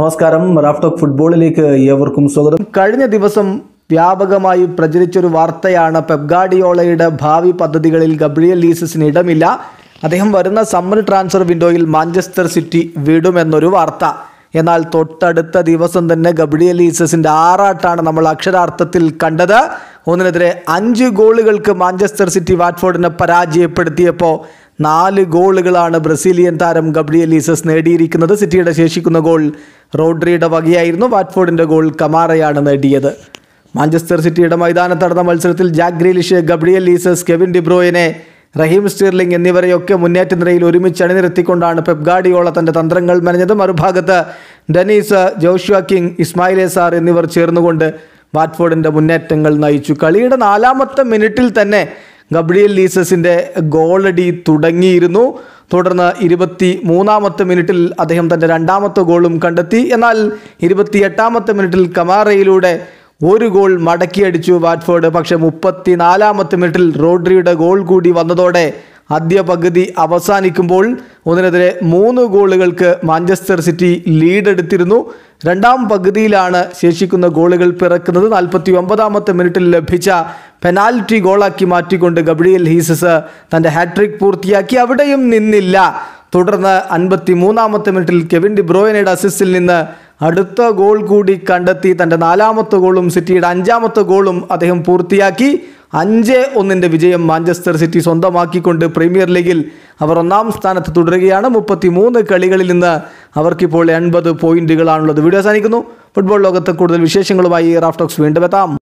നമസ്കാരം റാഫ്ടോക്ക് ഫുട്ബോളിലേക്ക് ഏവർക്കും സ്വാഗതം കഴിഞ്ഞ ദിവസം വ്യാപകമായി പ്രചരിച്ചൊരു വാർത്തയാണ് പെബ്ഗാഡിയോളയുടെ ഭാവി പദ്ധതികളിൽ ഗബ്രിയൽ ലീസസിന് ഇടമില്ല അദ്ദേഹം വരുന്ന സമ്മർ ട്രാൻസ്ഫർ വിൻഡോയിൽ മാഞ്ചസ്റ്റർ സിറ്റി വിടുമെന്നൊരു വാർത്ത എന്നാൽ തൊട്ടടുത്ത ദിവസം തന്നെ ഗബ്രിയൽ ലീസസിൻ്റെ ആറാട്ടാണ് നമ്മൾ അക്ഷരാർത്ഥത്തിൽ കണ്ടത് ഒന്നിനെതിരെ അഞ്ച് ഗോളുകൾക്ക് മാഞ്ചസ്റ്റർ സിറ്റി വാറ്റ്ഫോർഡിനെ പരാജയപ്പെടുത്തിയപ്പോൾ നാല് ഗോളുകളാണ് ബ്രസീലിയൻ താരം ഗബ്രിയൽ ലീസസ് നേടിയിരിക്കുന്നത് സിറ്റിയുടെ ശേഷിക്കുന്ന ഗോൾ റോഡ്രിയുടെ വകയായിരുന്നു വാറ്റ്ഫോർഡിൻ്റെ ഗോൾ കമാറയാണ് നേടിയത് മാഞ്ചസ്റ്റർ സിറ്റിയുടെ മൈതാനത്ത് നടന്ന മത്സരത്തിൽ Jack Grealish Gabriel Jesus Kevin De Bruyne Raheem Sterling എന്നിവരെയൊക്കെ മുന്നേറ്റ നിരയിൽ ഒരുമിച്ച് അണിനിരത്തിക്കൊണ്ടാണ് പെപ്ഗാഡിയോള തൻ്റെ തന്ത്രങ്ങൾ മെനഞ്ഞത് മറുഭാഗത്ത് Dennis Joshua King Ismaila Sarr എന്നിവർ ചേർന്നുകൊണ്ട് വാറ്റ്ഫോർഡിൻ്റെ മുന്നേറ്റങ്ങൾ നയിച്ചു കളിയുടെ നാലാമത്തെ മിനിറ്റിൽ തന്നെ ഗബ്രിയൽ ലീസസിൻ്റെ ഗോളടി തുടങ്ങിയിരുന്നു തുടർന്ന് ഇരുപത്തി മൂന്നാമത്തെ മിനിറ്റിൽ അദ്ദേഹം തൻ്റെ രണ്ടാമത്തെ ഗോളും കണ്ടെത്തി എന്നാൽ ഇരുപത്തി എട്ടാമത്തെ മിനിറ്റിൽ കമാറയിലൂടെ ഒരു ഗോൾ മടക്കിയടിച്ചു വാറ്റ്ഫോർഡ് പക്ഷേ മുപ്പത്തിനാലാമത്തെ മിനിറ്റിൽ റോഡ്രിയുടെ ഗോൾ കൂടി വന്നതോടെ ആദ്യ പകുതി അവസാനിക്കുമ്പോൾ ഒന്നിനെതിരെ മൂന്ന് ഗോളുകൾക്ക് മാഞ്ചസ്റ്റർ സിറ്റി ലീഡെടുത്തിരുന്നു രണ്ടാം പകുതിയിലാണ് ശേഷിക്കുന്ന ഗോളുകൾ പിറക്കുന്നത് നാൽപ്പത്തി ഒമ്പതാമത്തെ മിനിറ്റിൽ ലഭിച്ച പെനാൽറ്റി ഗോളാക്കി മാറ്റിക്കൊണ്ട് ഗബ്രിയൽ ഹീസസ് തൻ്റെ ഹാട്രിക് പൂർത്തിയാക്കി അവിടെയും നിന്നില്ല തുടർന്ന് അൻപത്തി മൂന്നാമത്തെ മിനിറ്റിൽ കെവിൻ ബ്രോയനയുടെ അസിസ്റ്റിൽ നിന്ന് അടുത്ത ഗോൾ കൂടി കണ്ടെത്തി തൻ്റെ നാലാമത്തെ ഗോളും സിറ്റിയുടെ അഞ്ചാമത്തെ ഗോളും അദ്ദേഹം പൂർത്തിയാക്കി അഞ്ച് ഒന്നിൻ്റെ വിജയം മാഞ്ചസ്റ്റർ സിറ്റി സ്വന്തമാക്കിക്കൊണ്ട് പ്രീമിയർ ലീഗിൽ അവർ ഒന്നാം സ്ഥാനത്ത് തുടരുകയാണ് മുപ്പത്തി മൂന്ന് കളികളിൽ നിന്ന് അവർക്കിപ്പോൾ എൺപത് പോയിന്റുകളാണുള്ളത് വീഡിയോ അവസാനിക്കുന്നു ഫുട്ബോൾ ലോകത്ത് കൂടുതൽ വിശേഷങ്ങളുമായി റാഫ്റ്റോക്സ് വീണ്ടും എത്താം